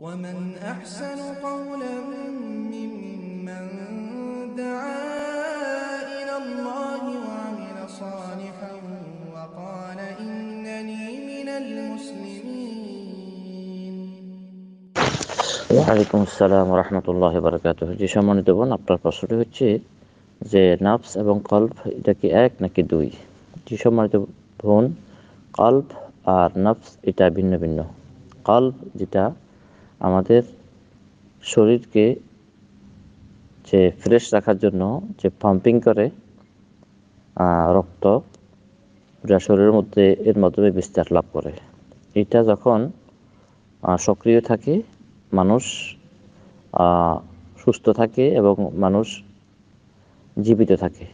ومن أحسن قولا ممن دعا إلى الله وعمل صالحا وقال إنني من المسلمين وعليكم السلام ورحمة الله وبركاته جي من دبون أبرا قصر جي نفس ابن قلب إداكي أك نكي دوي جي من دبون قلب আর নফস এটা ভিন্ন ভিন্ন কল যেটা আমাদের শরীরকে যে ফ্রেশ রাখার জন্য যে পাম্পিং করে রক্ত যা শরীরের মধ্যে এর মাধ্যমে বিস্তার লাভ করে এটা যখন সক্রিয় থাকে মানুষ সুস্থ থাকে এবং মানুষ জীবিত থাকে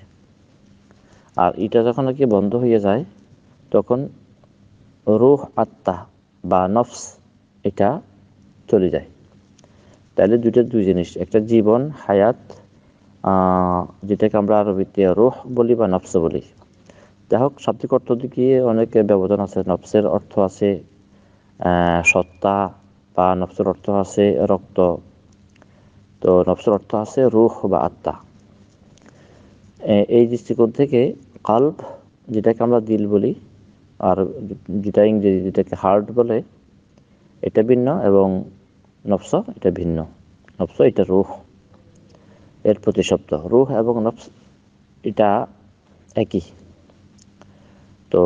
আর এটা যখন আর কি বন্ধ হয়ে যায় তখন রুহ আত্মা বা নফস এটা চলে যায় তাহলে দুইটা দুই জিনিস একটা জীবন হায়াত যেটাকে আমরা আরবিতে রুহ বলি বা নফস বলি যাই হোক শাব্দিক অর্থ দিকে অনেক ব্যবধান আছে নফসের অর্থ আছে সত্তা বা নফসের অর্থ আছে রক্ত তো নফসের অর্থ আছে রুহ বা আত্মা এই দৃষ্টিকোণ থেকে কাল্প যেটাকে আমরা দিল বলি আর যেটা ইংরেজি যেটাকে হার্ট বলে এটা ভিন্ন এবং নফস এটা ভিন্ন নফস এটা রুহ এর প্রতিশব্দ রুহ এবং নফস এটা একই তো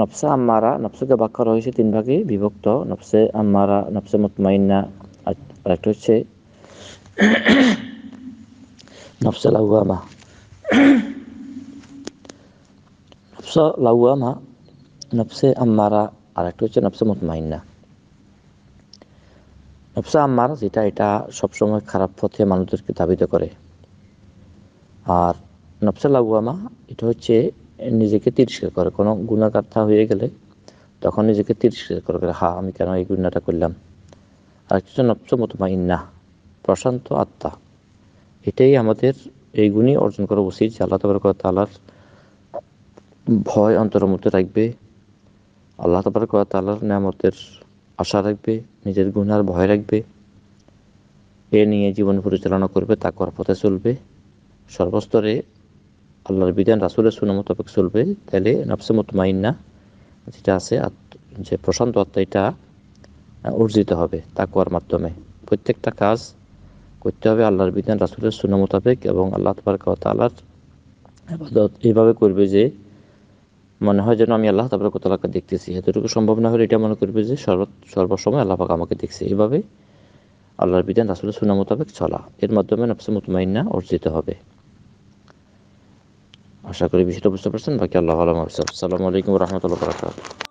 নফসে আম্মারা নফসকে বাক্য করা হয়েছে তিন ভাগে বিভক্ত নফসে আম্মারা নফসে মতমাইনা একটা হচ্ছে নফসে লাউয়ামা নফস লাউয়ামা নফসে আম্মারা আর একটা হচ্ছে নফসে মতমাইন্না নফসা আমার যেটা এটা সবসময় খারাপ পথে মানুষদেরকে ধাবিত করে আর নফসা লাগুয়ামা এটা হচ্ছে নিজেকে তিরস্কার করে কোনো গুণাকার্থা হয়ে গেলে তখন নিজেকে তিরস্কার করে করে হা আমি কেন এই গুণাটা করলাম আর একটা হচ্ছে নফস মতমাইন্না প্রশান্ত আত্মা এটাই আমাদের এই গুণই অর্জন করা উচিত যে আল্লাহ তবরক তালার ভয় অন্তরের মধ্যে রাখবে আল্লাহ তাবারক তাল্লাহর নামতের আশা রাখবে নিজের গুণার ভয় রাখবে এ নিয়ে জীবন পরিচালনা করবে করার পথে চলবে সর্বস্তরে আল্লাহর বিধান রাসুলের সুনা মোতাবেক চলবে তাহলে মত মাইন্না যেটা আছে যে প্রশান্ত আত্মা এটা অর্জিত হবে করার মাধ্যমে প্রত্যেকটা কাজ করতে হবে আল্লাহর বিধান রাসুলের সুনাম মোতাবেক এবং আল্লাহ তবরক তালার এভাবে এইভাবে করবে যে মনে হয় যেন আমি আল্লাহ তাবরকতলাকে দেখতেছি এতটুকু সম্ভব না হলে এটা মনে করবে যে সর্ব সর্বসময় আল্লাহ আমাকে দেখছে এভাবে আল্লাহর বিধান আসলে সুনা মোতাবেক চলা এর মাধ্যমে নফসে মুতমাইন্না অর্জিত হবে আশা করি বিষয়টা বুঝতে পারছেন বাকি আল্লাহ আলম আসসালামু আলাইকুম রহমতুল্লাহ